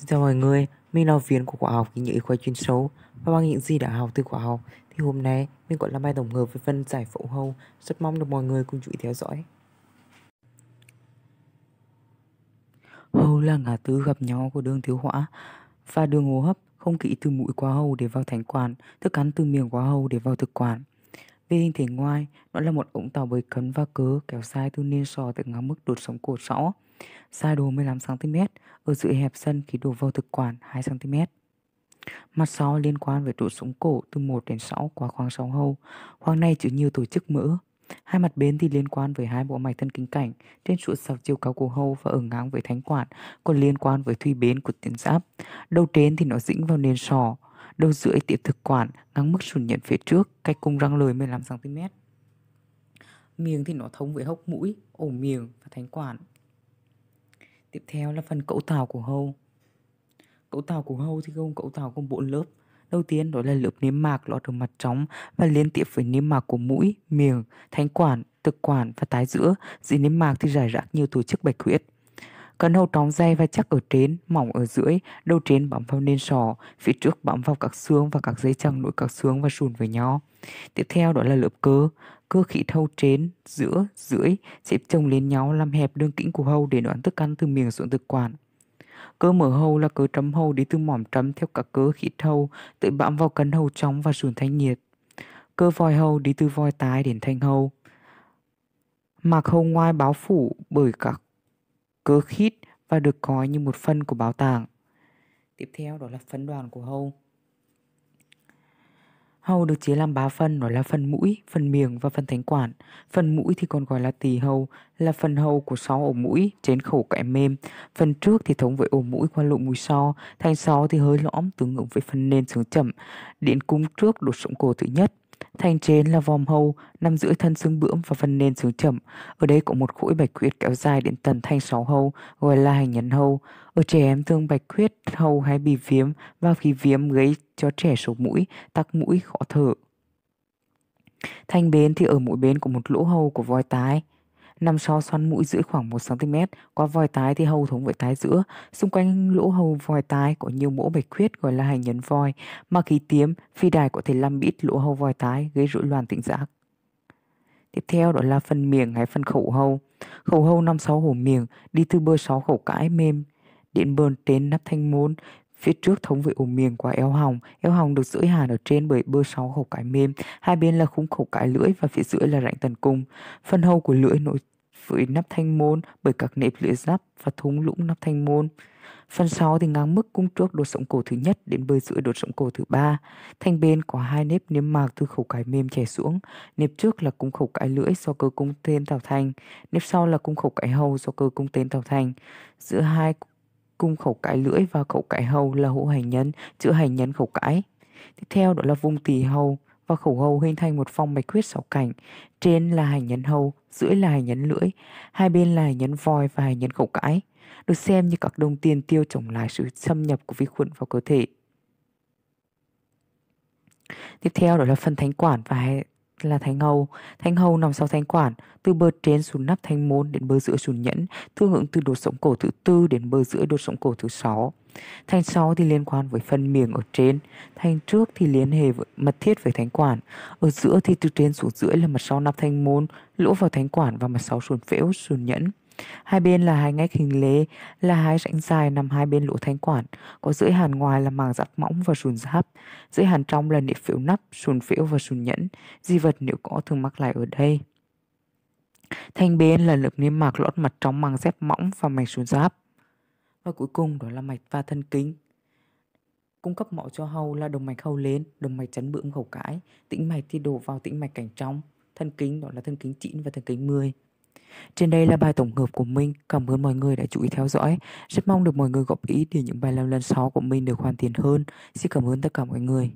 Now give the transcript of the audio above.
Xin chào mọi người, mình là viên của khóa học kinh nghiệm khoa chuyên sâu và bằng những gì đã học từ khóa học thì hôm nay mình có làm bài tổng hợp với phần giải phẫu hầu rất mong được mọi người cùng chú ý theo dõi. Hầu là ngã tư gặp nhau của đường tiêu hóa và đường hô hấp không khí từ mũi qua hầu để vào thành quản, thức ăn từ miệng qua hầu để vào thực quản. Về hình thể ngoài, nó là một ống tàu bới cấn và cớ kéo dài từ nền sò tới ngang mức đột sống cổ sọ. Dài đồ 15cm, ở giữa hẹp sân khi đổ vào thực quản 2cm. Mặt sau liên quan với đột sống cổ từ 1 đến 6 qua khoang sóng hâu. Khoang này chứa nhiều tổ chức mỡ. Hai mặt bên thì liên quan với hai bộ mạch thân kinh cảnh trên trụ sọc chiều cao của hâu và ở ngang với thánh quản, còn liên quan với thuy bến của tiền giáp. Đầu trên thì nó dĩnh vào nền sò, Đầu rưỡi tiếp thực quản ngang mức sụn nhận phía trước, cách cung răng lời 15cm. Miệng thì nó thông với hốc mũi, ổ miệng và thanh quản. Tiếp theo là phần cấu tạo của hầu. Cấu tạo của hầu thì gồm cấu tạo gồm bốn lớp. Đầu tiên đó là lớp niêm mạc lọt ở mặt trống và liên tiếp với niêm mạc của mũi, miệng, thanh quản, thực quản và tái giữa. Dưới niêm mạc thì rải rác nhiều tổ chức bạch huyết. Cần hầu tróng dây và chắc ở trên, mỏng ở dưới, đầu trên bám vào nền sò, phía trước bám vào các xương và các dây chằng nối các xương và sùn với nhau. Tiếp theo đó là lớp cơ. Cơ khí thâu trên, giữa, dưới xếp chồng lên nhau làm hẹp đường kính của hầu để đoạn thức ăn từ miệng xuống thực quản. Cơ mở hầu là cơ trấm hầu đi từ mỏm trấm theo các cơ khí thâu tự bám vào cấn hầu trống và sùn thanh nhiệt. Cơ vòi hầu đi từ vòi tái đến thanh hầu. Mạc hầu ngoài báo phủ bởi các cơ khít và được coi như một phần của bảo tàng. Tiếp theo đó là phân đoàn của hầu. Hầu được chia làm 3 phần đó là phần mũi, phần miệng và phần thánh quản. Phần mũi thì còn gọi là tỳ hầu, là phần hầu của sau ổ mũi trên khẩu kẽm mềm. Phần trước thì thống với ổ mũi qua lỗ mũi sau, thành sau thì hơi lõm tương ứng với phần nền xuống chậm, điện cung trước đột sống cổ thứ nhất. Thành trên là vòm hầu nằm giữa thân xương bưỡng và phần nền xương chậm. Ở đây có một khối bạch huyết kéo dài đến tận thanh sáu hầu, gọi là hành nhân hầu. Ở trẻ em thường bạch huyết hầu hay bị viêm và khi viêm gây cho trẻ sổ mũi, tắc mũi, khó thở. Thanh bên thì ở mỗi bên có một lỗ hầu của voi tái. Nằm sau xoắn mũi giữa khoảng 1cm, qua vòi tái thì hầu thống với tái giữa. Xung quanh lỗ hầu vòi tái có nhiều mỗ bạch khuyết gọi là hành nhân voi, mà khi tiếm, phi đài có thể làm bít lỗ hầu vòi tái gây rối loạn tỉnh giác. Tiếp theo đó là phần miệng hay phần khẩu hầu. Khẩu hầu nằm sau hổ miệng, đi từ bờ sáu khẩu cãi mềm, điện bờn trên nắp thanh môn, Phía trước thống về ôm miền qua eo hồng, eo hồng được giữ hàn ở trên bởi bơ sáu khẩu cái mềm, hai bên là khung khẩu cái lưỡi và phía dưới là rãnh tần cung. Phần hầu của lưỡi nối với nắp thanh môn bởi các nếp lưỡi giáp và thúng lũng nắp thanh môn. Phần sau thì ngang mức cung trước đột sống cổ thứ nhất đến bơi giữa đột sống cổ thứ ba. Thanh bên có hai nếp niêm mạc từ khẩu cái mềm chảy xuống. Nếp trước là cung khẩu cái lưỡi do cơ cung tên tạo thành. Nếp sau là cung khẩu cái hầu do cơ cung tên tạo thành. Giữa hai cung khẩu cãi lưỡi và khẩu cãi hầu là hữu hành nhân, chữa hành nhân khẩu cãi Tiếp theo đó là vung tỳ hầu và khẩu hầu hình thành một phong bạch huyết sáu cạnh. Trên là hành nhân hầu, dưới là hành nhân lưỡi, hai bên là hành nhân voi và hành nhân khẩu cãi Được xem như các đồng tiền tiêu chống lại sự xâm nhập của vi khuẩn vào cơ thể. Tiếp theo đó là phần thánh quản và là thánh hầu. Thánh hầu nằm sau thanh quản, từ bờ trên xuống nắp thanh môn đến bờ giữa sùn nhẫn, tương ứng từ đột sống cổ thứ tư đến bờ giữa đột sống cổ thứ sáu. Thanh sau thì liên quan với phần miệng ở trên, thanh trước thì liên hệ với, mật thiết với thánh quản, ở giữa thì từ trên xuống dưới là mặt sau nắp thanh môn, lỗ vào thánh quản và mặt sau sùn phễu, sùn nhẫn. Hai bên là hai ngách hình lế, là hai rãnh dài nằm hai bên lỗ thanh quản, có giữa hàn ngoài là màng giặt mỏng và sùn giáp, giữa hàn trong là nệm phiếu nắp, sùn phiếu và sùn nhẫn, di vật nếu có thường mắc lại ở đây. Thanh bên là lớp niêm mạc lót mặt trong màng dép mỏng và mạch sùn giáp. Và cuối cùng đó là mạch và thân kính. Cung cấp mỏ cho hầu là đồng mạch hầu lên, đồng mạch chấn bưỡng hầu cãi, tĩnh mạch thì đổ vào tĩnh mạch cảnh trong, thân kính đó là thân kính 9 và thân kính 10. Trên đây là bài tổng hợp của mình. Cảm ơn mọi người đã chú ý theo dõi. Rất mong được mọi người góp ý để những bài làm lần sau của mình được hoàn thiện hơn. Xin cảm ơn tất cả mọi người.